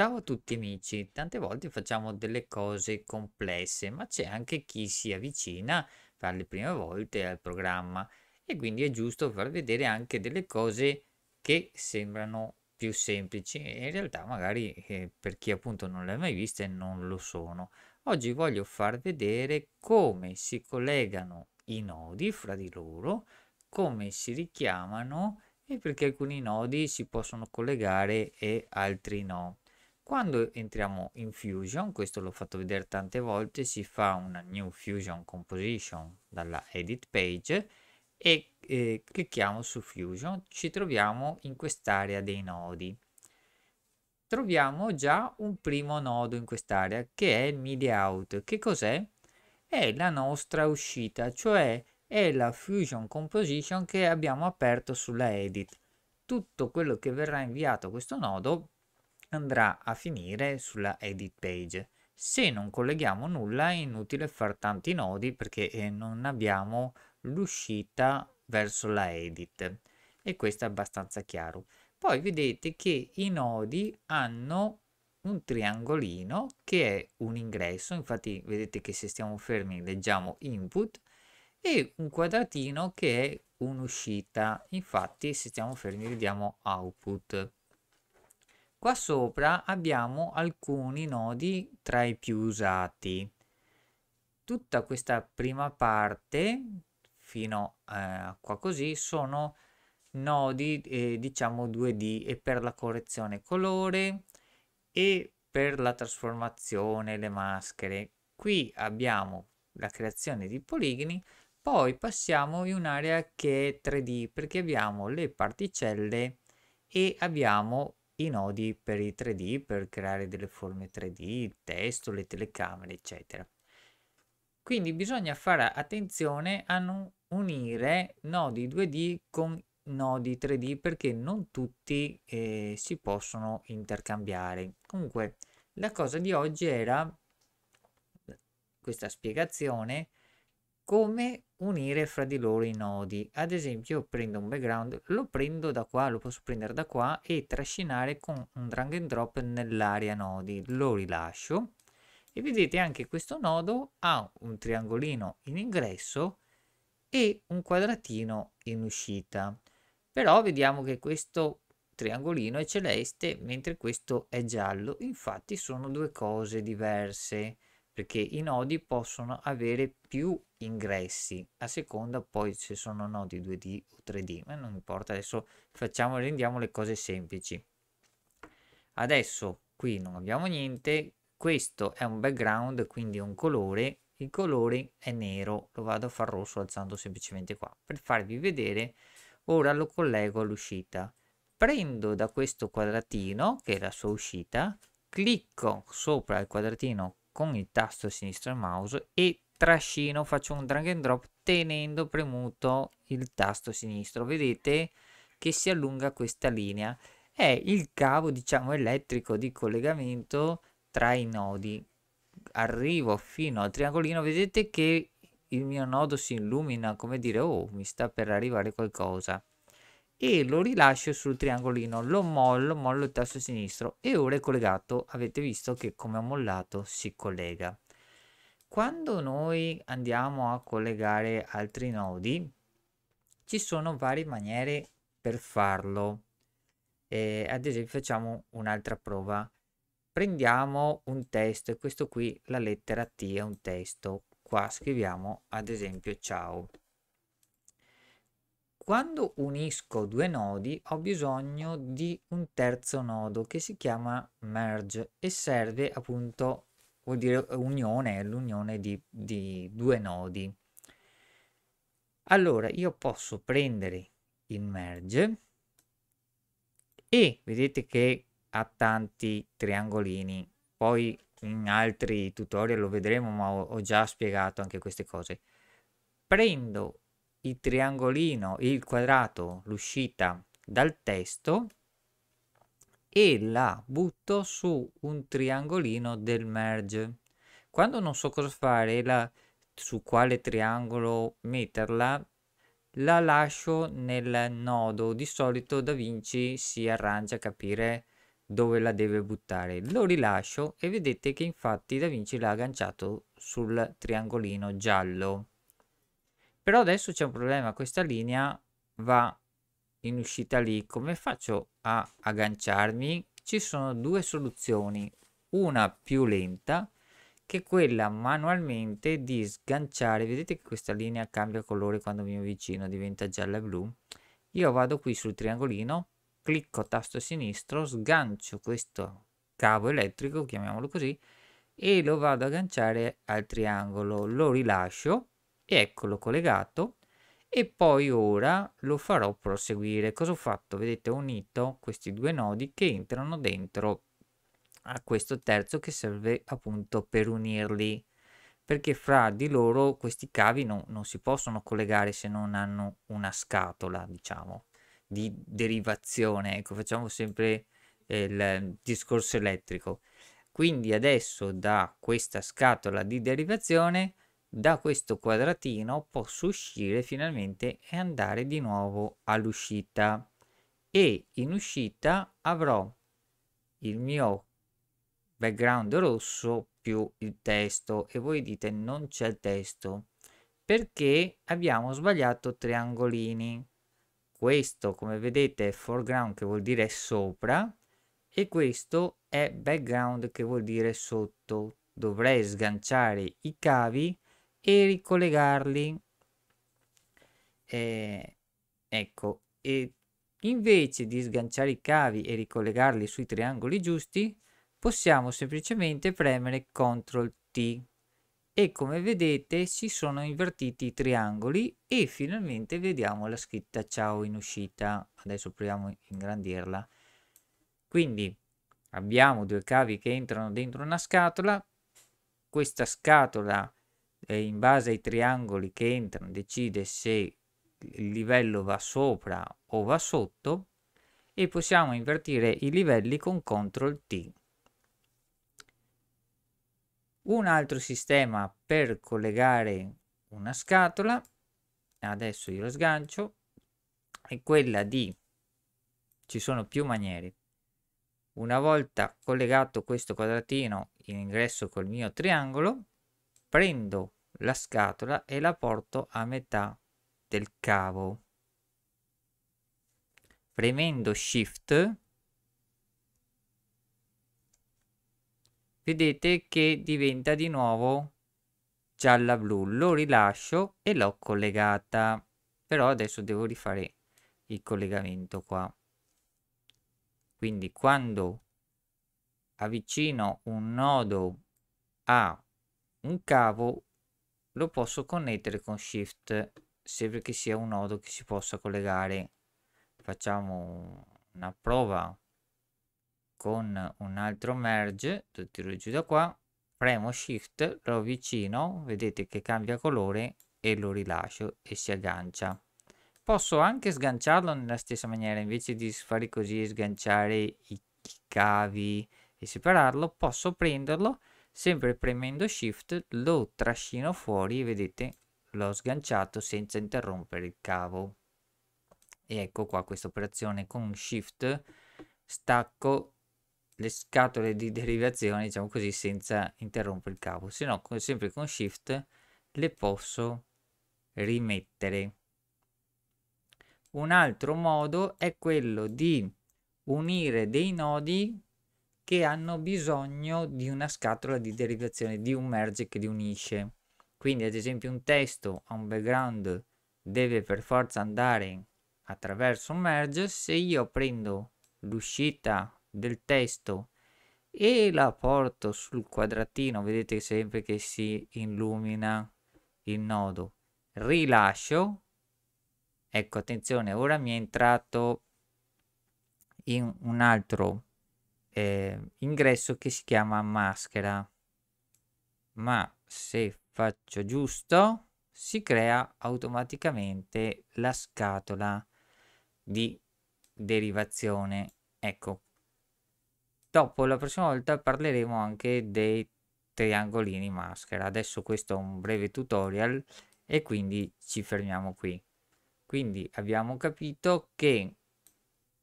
Ciao a tutti amici, tante volte facciamo delle cose complesse, ma c'è anche chi si avvicina per le prime volte al programma e quindi è giusto far vedere anche delle cose che sembrano più semplici e in realtà magari eh, per chi appunto non le ha mai viste non lo sono. Oggi voglio far vedere come si collegano i nodi fra di loro, come si richiamano e perché alcuni nodi si possono collegare e altri no. Quando entriamo in Fusion, questo l'ho fatto vedere tante volte, si fa una New Fusion Composition dalla Edit Page e eh, clicchiamo su Fusion, ci troviamo in quest'area dei nodi. Troviamo già un primo nodo in quest'area che è il Media Out. Che cos'è? È la nostra uscita, cioè è la Fusion Composition che abbiamo aperto sulla Edit. Tutto quello che verrà inviato a questo nodo andrà a finire sulla edit page. Se non colleghiamo nulla è inutile fare tanti nodi perché eh, non abbiamo l'uscita verso la edit e questo è abbastanza chiaro. Poi vedete che i nodi hanno un triangolino che è un ingresso, infatti vedete che se stiamo fermi leggiamo input e un quadratino che è un'uscita, infatti se stiamo fermi vediamo output. Qua sopra abbiamo alcuni nodi tra i più usati. Tutta questa prima parte fino eh, a qua così sono nodi eh, diciamo 2D e per la correzione colore e per la trasformazione le maschere. Qui abbiamo la creazione di poligoni, poi passiamo in un'area che è 3D perché abbiamo le particelle e abbiamo i nodi per i 3D, per creare delle forme 3D, il testo, le telecamere, eccetera. Quindi bisogna fare attenzione a non unire nodi 2D con nodi 3D perché non tutti eh, si possono intercambiare. Comunque, la cosa di oggi era questa spiegazione come unire fra di loro i nodi. Ad esempio, io prendo un background, lo prendo da qua, lo posso prendere da qua e trascinare con un drag and drop nell'area nodi. Lo rilascio e vedete anche questo nodo ha un triangolino in ingresso e un quadratino in uscita. Però vediamo che questo triangolino è celeste mentre questo è giallo, infatti sono due cose diverse perché i nodi possono avere più ingressi a seconda poi se sono nodi 2D o 3D, ma non importa, adesso facciamo, rendiamo le cose semplici. Adesso qui non abbiamo niente, questo è un background, quindi un colore, il colore è nero, lo vado a far rosso alzando semplicemente qua. Per farvi vedere, ora lo collego all'uscita. Prendo da questo quadratino, che è la sua uscita, clicco sopra il quadratino con il tasto sinistro del mouse e trascino, faccio un drag and drop tenendo premuto il tasto sinistro. Vedete che si allunga questa linea. È il cavo, diciamo, elettrico di collegamento tra i nodi. Arrivo fino al triangolino, vedete che il mio nodo si illumina, come dire, oh, mi sta per arrivare qualcosa e lo rilascio sul triangolino, lo mollo, mollo il tasto sinistro e ora è collegato, avete visto che come ho mollato si collega. Quando noi andiamo a collegare altri nodi, ci sono varie maniere per farlo. Eh, ad esempio facciamo un'altra prova. Prendiamo un testo e questo qui, la lettera T è un testo. Qua scriviamo ad esempio ciao. Quando unisco due nodi ho bisogno di un terzo nodo che si chiama merge e serve appunto, vuol dire unione, l'unione di, di due nodi. Allora io posso prendere il merge e vedete che ha tanti triangolini, poi in altri tutorial lo vedremo ma ho, ho già spiegato anche queste cose. Prendo il triangolino, il quadrato, l'uscita dal testo e la butto su un triangolino del merge. Quando non so cosa fare, la, su quale triangolo metterla, la lascio nel nodo. Di solito Da Vinci si arrangia a capire dove la deve buttare. Lo rilascio e vedete che infatti Da Vinci l'ha agganciato sul triangolino giallo. Però adesso c'è un problema, questa linea va in uscita lì, come faccio a agganciarmi? Ci sono due soluzioni, una più lenta che quella manualmente di sganciare, vedete che questa linea cambia colore quando mi avvicino, diventa gialla e blu. Io vado qui sul triangolino, clicco tasto sinistro, sgancio questo cavo elettrico, chiamiamolo così, e lo vado ad agganciare al triangolo, lo rilascio eccolo collegato e poi ora lo farò proseguire. Cosa ho fatto? Vedete ho unito questi due nodi che entrano dentro a questo terzo che serve appunto per unirli perché fra di loro questi cavi no, non si possono collegare se non hanno una scatola diciamo di derivazione ecco facciamo sempre eh, il discorso elettrico quindi adesso da questa scatola di derivazione da questo quadratino posso uscire finalmente e andare di nuovo all'uscita e in uscita avrò il mio background rosso più il testo e voi dite non c'è il testo perché abbiamo sbagliato triangolini questo come vedete è foreground che vuol dire sopra e questo è background che vuol dire sotto dovrei sganciare i cavi e ricollegarli. Eh, ecco, e invece di sganciare i cavi e ricollegarli sui triangoli giusti, possiamo semplicemente premere CTRL T e come vedete si sono invertiti i triangoli e finalmente vediamo la scritta ciao in uscita. Adesso proviamo a ingrandirla. Quindi abbiamo due cavi che entrano dentro una scatola, questa scatola in base ai triangoli che entrano decide se il livello va sopra o va sotto e possiamo invertire i livelli con CTRL T. Un altro sistema per collegare una scatola, adesso io lo sgancio, è quella di, ci sono più maniere, una volta collegato questo quadratino in ingresso col mio triangolo, prendo la scatola e la porto a metà del cavo. Premendo Shift vedete che diventa di nuovo gialla blu lo rilascio e l'ho collegata però adesso devo rifare il collegamento qua quindi quando avvicino un nodo a un cavo lo posso connettere con shift sempre che sia un nodo che si possa collegare facciamo una prova con un altro merge lo tiro giù da qua premo shift lo avvicino vedete che cambia colore e lo rilascio e si aggancia posso anche sganciarlo nella stessa maniera invece di fare così e sganciare i cavi e separarlo posso prenderlo Sempre premendo Shift lo trascino fuori, vedete, l'ho sganciato senza interrompere il cavo. E ecco qua questa operazione con Shift stacco le scatole di derivazione, diciamo così, senza interrompere il cavo. Se no, con, sempre con Shift le posso rimettere. Un altro modo è quello di unire dei nodi che hanno bisogno di una scatola di derivazione, di un merge che li unisce. Quindi ad esempio un testo a un background deve per forza andare attraverso un merge, se io prendo l'uscita del testo e la porto sul quadratino, vedete sempre che si illumina il nodo, rilascio, ecco attenzione, ora mi è entrato in un altro eh, ingresso che si chiama maschera. Ma se faccio giusto, si crea automaticamente la scatola di derivazione. Ecco, dopo la prossima volta parleremo anche dei triangolini maschera. Adesso questo è un breve tutorial e quindi ci fermiamo qui. Quindi abbiamo capito che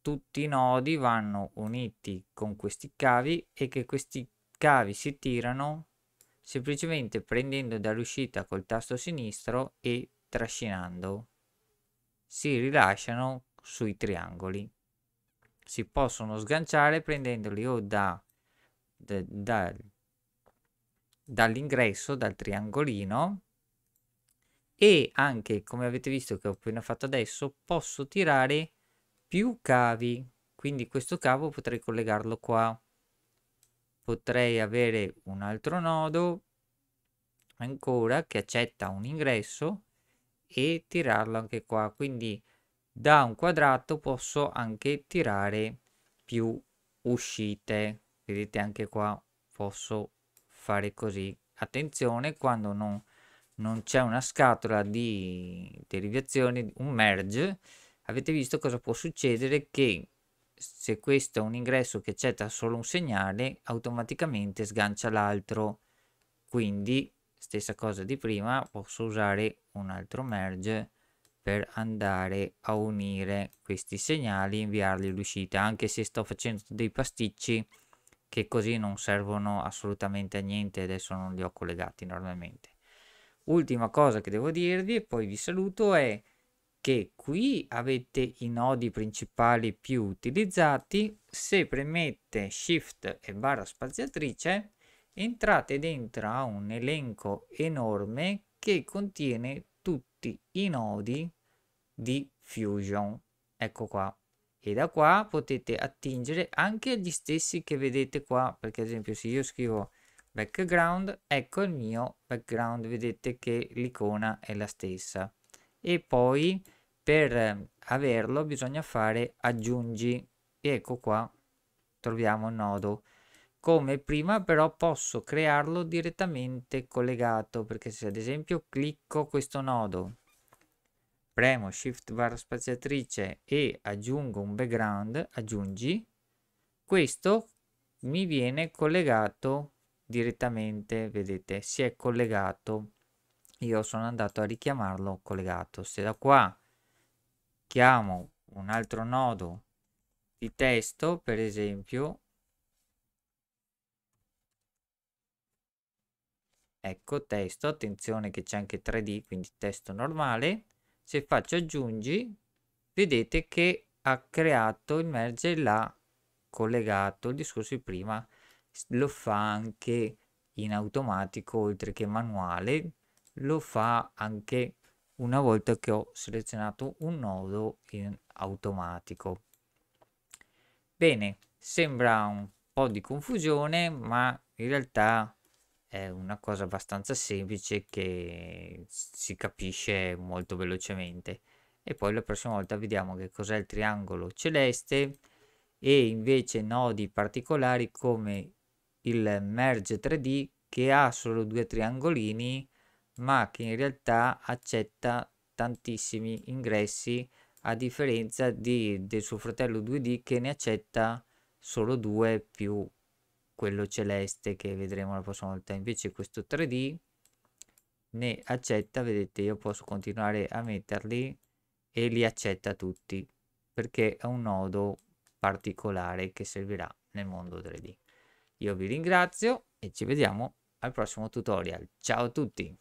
tutti i nodi vanno uniti con questi cavi e che questi cavi si tirano semplicemente prendendo dall'uscita col tasto sinistro e trascinando. Si rilasciano sui triangoli. Si possono sganciare prendendoli o da, da, da dall'ingresso, dal triangolino e anche come avete visto che ho appena fatto adesso posso tirare più cavi quindi questo cavo potrei collegarlo qua potrei avere un altro nodo ancora che accetta un ingresso e tirarlo anche qua quindi da un quadrato posso anche tirare più uscite vedete anche qua posso fare così attenzione quando non, non c'è una scatola di derivazione un merge avete visto cosa può succedere che se questo è un ingresso che accetta solo un segnale automaticamente sgancia l'altro quindi stessa cosa di prima posso usare un altro merge per andare a unire questi segnali e inviarli all'uscita anche se sto facendo dei pasticci che così non servono assolutamente a niente adesso non li ho collegati normalmente ultima cosa che devo dirvi e poi vi saluto è che qui avete i nodi principali più utilizzati. Se premete Shift e barra spaziatrice entrate dentro a un elenco enorme che contiene tutti i nodi di Fusion. Ecco qua. E da qua potete attingere anche gli stessi che vedete qua, perché ad esempio se io scrivo background, ecco il mio background, vedete che l'icona è la stessa. E poi per averlo bisogna fare aggiungi e ecco qua troviamo il nodo come prima però posso crearlo direttamente collegato perché se ad esempio clicco questo nodo premo shift bar spaziatrice e aggiungo un background aggiungi questo mi viene collegato direttamente vedete si è collegato io sono andato a richiamarlo collegato se da qua chiamo un altro nodo di testo, per esempio, ecco testo, attenzione che c'è anche 3D, quindi testo normale, se faccio aggiungi, vedete che ha creato il merge l'ha collegato, il discorso di prima lo fa anche in automatico oltre che manuale, lo fa anche una volta che ho selezionato un nodo in automatico. Bene, sembra un po' di confusione, ma in realtà è una cosa abbastanza semplice che si capisce molto velocemente. E poi la prossima volta vediamo che cos'è il triangolo celeste e invece nodi particolari come il merge 3D che ha solo due triangolini ma che in realtà accetta tantissimi ingressi a differenza di, del suo fratello 2D che ne accetta solo due più quello celeste che vedremo la prossima volta. Invece questo 3D ne accetta, vedete io posso continuare a metterli e li accetta tutti perché è un nodo particolare che servirà nel mondo 3D. Io vi ringrazio e ci vediamo al prossimo tutorial. Ciao a tutti!